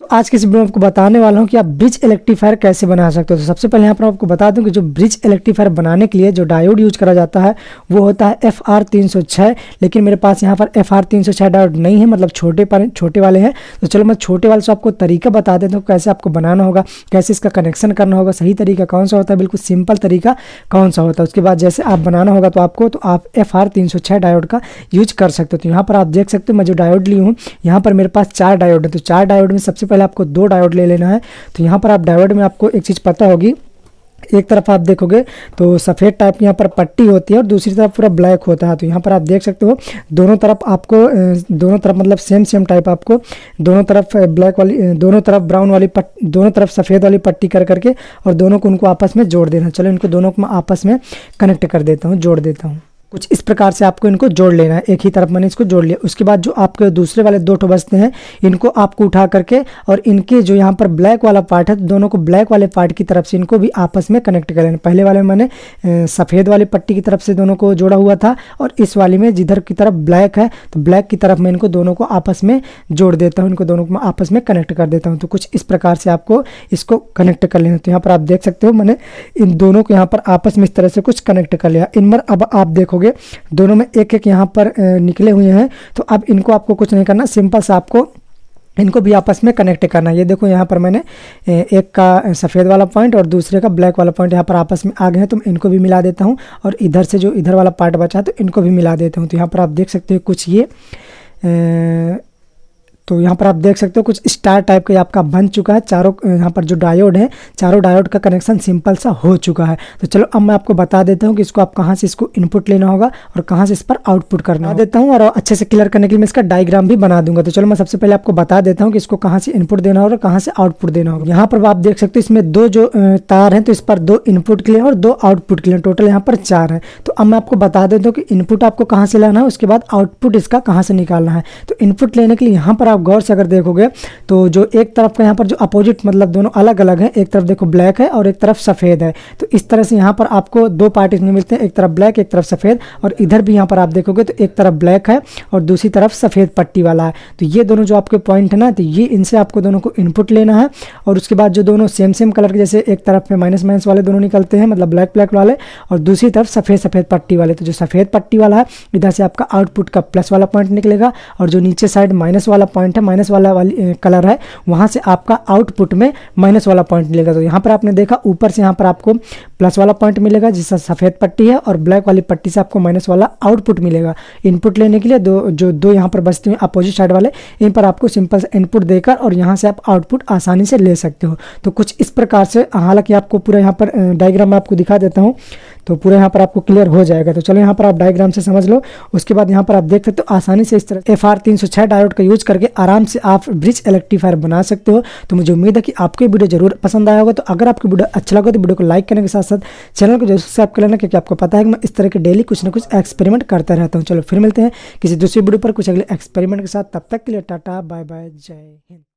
तो आज के इस वीडियो में आपको बताने वाला हूँ कि आप ब्रिज इलेक्ट्रीफायर कैसे बना सकते हो तो सबसे पहले यहाँ पर आपको बता दूँ कि जो ब्रिज इलेक्ट्रीफायर बनाने के लिए जो डायोड यूज करा जाता है वो होता है एफ आर तीन सौ छः लेकिन मेरे पास यहाँ पर एफ आर तीन सौ छः डायोड नहीं है मतलब छोटे पर छोटे वाले हैं तो चलो मैं छोटे वाले से आपको तरीका बता देता हूँ कैसे आपको बनाना होगा कैसे इसका कनेक्शन करना होगा सही तरीका कौन सा होता है बिल्कुल सिंपल तरीका कौन सा होता है उसके बाद जैसे आप बनाना होगा तो आपको तो आप एफ आर तीन सौ छः डायोड का यूज कर सकते हो तो यहाँ पर आप देख सकते हो मैं जो डायोड ली हूँ यहाँ पर मेरे पास चार डायोड है तो चार डायोड में सबसे पहले आपको दो डायोड ले लेना है तो यहाँ पर आप डायोड में आपको एक चीज़ पता होगी एक तरफ आप देखोगे तो सफ़ेद टाइप की यहाँ पर पट्टी होती है और दूसरी तरफ पूरा ब्लैक होता है तो यहाँ पर आप देख सकते हो दोनों तरफ आपको दोनों तरफ मतलब सेम सेम टाइप आपको दोनों तरफ ब्लैक वाली दोनों तरफ ब्राउन वाली पट दोनों तरफ सफ़ेद वाली पट्टी कर करके और दोनों को उनको आपस में जोड़ देना चलो इनको दोनों को मैं आपस में कनेक्ट कर देता हूँ जोड़ देता हूँ कुछ इस प्रकार से आपको इनको जोड़ लेना है एक ही तरफ मैंने इसको जोड़ लिया उसके बाद जो आपके दूसरे वाले दो ठो बचते हैं इनको आपको उठा करके और इनके जो यहाँ पर ब्लैक वाला पार्ट है तो दोनों को ब्लैक वाले पार्ट की तरफ से इनको भी आपस में कनेक्ट कर लेना पहले वाले में मैंने सफ़ेद वाली पट्टी की तरफ से दोनों को जोड़ा हुआ था और इस वाले में जिधर की तरफ ब्लैक है तो ब्लैक की तरफ मैं इनको दोनों को आपस में जोड़ देता हूँ इनको दोनों को आपस में कनेक्ट कर देता हूँ तो कुछ इस प्रकार से आपको इसको कनेक्ट कर लेना तो यहाँ पर आप देख सकते हो मैंने इन दोनों को यहाँ पर आपस में इस तरह से कुछ कनेक्ट कर लिया इन अब आप देखोगे देखोगे दोनों में एक एक यहाँ पर निकले हुए हैं तो अब इनको आपको कुछ नहीं करना सिंपल सा आपको इनको भी आपस में कनेक्ट करना ये देखो यहाँ पर मैंने एक का सफ़ेद वाला पॉइंट और दूसरे का ब्लैक वाला पॉइंट यहाँ पर आपस में आ गए हैं तो मैं इनको भी मिला देता हूँ और इधर से जो इधर वाला पार्ट बचा है तो इनको भी मिला देता हूँ तो यहाँ पर आप देख सकते हो कुछ ये तो यहाँ पर आप देख सकते हो कुछ स्टार टाइप का आपका बन चुका है चारों यहाँ पर जो डायोड है चारों डायोड का कनेक्शन सिंपल सा हो चुका है तो चलो अब मैं आपको बता देता हूँ कि इसको आप कहाँ से इसको इनपुट लेना होगा और कहाँ से इस पर आउटपुट करना देता हूँ और अच्छे से क्लियर करने के लिए मैं इसका डायग्राम भी बना दूंगा तो चलो मैं सबसे पहले आपको बता देता हूँ कि इसको कहाँ से इनपुट देना होगा और कहाँ से आउटपुट देना होगा यहाँ पर आप देख सकते हो इसमें दो जो तार है तो इस पर दो इनपुट के लिए और दो आउटपुट के लिए टोटल यहाँ पर चार है तो अब मैं आपको बता देता हूँ कि इनपुट आपको कहाँ से लाना है उसके बाद आउटपुट इसका कहाँ से निकालना है तो इनपुट लेने के लिए यहाँ पर आप आप गौर से अगर देखोगे तो जो एक तरफ का यहाँ पर जो अपोजिट मतलब दोनों अलग अलग है एक तरफ देखो ब्लैक है और एक तरफ सफ़ेद है तो इस तरह से यहाँ पर आपको दो पार्टीज में मिलते हैं एक तरफ ब्लैक एक तरफ सफ़ेद और इधर भी यहाँ पर आप देखोगे तो एक तरफ ब्लैक है और दूसरी तरफ सफ़ेद पट्टी वाला है तो ये दोनों जो आपके पॉइंट है ना तो ये इनसे आपको दोनों को इनपुट लेना है और उसके बाद जो दोनों सेम सेम कलर के जैसे एक तरफ में माइनस माइनस वाले दोनों निकलते हैं मतलब ब्लैक ब्लैक वाले और दूसरी तरफ सफ़ेद सफ़ेद पट्टी वाले तो जो सफ़ेद पट्टी वाला है इधर से आपका आउटपुट का प्लस वाला पॉइंट निकलेगा और जो नीचे साइड माइनस वाला पॉइंट पॉइंट है माइनस वाला वाली कलर है वहाँ से आपका आउटपुट में माइनस वाला पॉइंट मिलेगा तो यहाँ पर आपने देखा ऊपर से यहाँ पर आपको प्लस वाला पॉइंट मिलेगा जिससे सफ़ेद पट्टी है और ब्लैक वाली पट्टी से आपको माइनस वाला आउटपुट मिलेगा इनपुट लेने के लिए दो जो दो यहाँ पर बचते हैं अपोजिट साइड वाले इन पर आपको सिंपल इनपुट देकर और यहाँ से आप आउटपुट आसानी से ले सकते हो तो कुछ इस प्रकार से हालांकि आपको पूरा यहाँ पर डायग्राम में आपको दिखा देता हूँ तो पूरा यहाँ पर आपको क्लियर हो जाएगा तो चलो यहाँ पर आप डायग्राम से समझ लो उसके बाद यहाँ पर आप देख सकते हो आसानी से इस तरह एफ आर तीन सौ छह डायोड का यूज करके आराम से आप ब्रिज इलेक्ट्रीफायर बना सकते हो तो मुझे उम्मीद है कि आपको वीडियो जरूर पसंद आया होगा तो अगर आपको वीडियो अच्छा लगा तो वीडियो को लाइक करने के साथ साथ चैनल को जरूर सब्सक्राइब कर लेना क्योंकि आपको पता है कि मैं इस तरह के डेली कुछ ना कुछ एक्सपेरिमेंट करता रहता हूँ चलो फिर मिलते हैं किसी दूसरी वीडियो पर कुछ अगले एक्सपेरिमेंट के साथ तब तक के लिए टाटा बाय बाय जय हिंद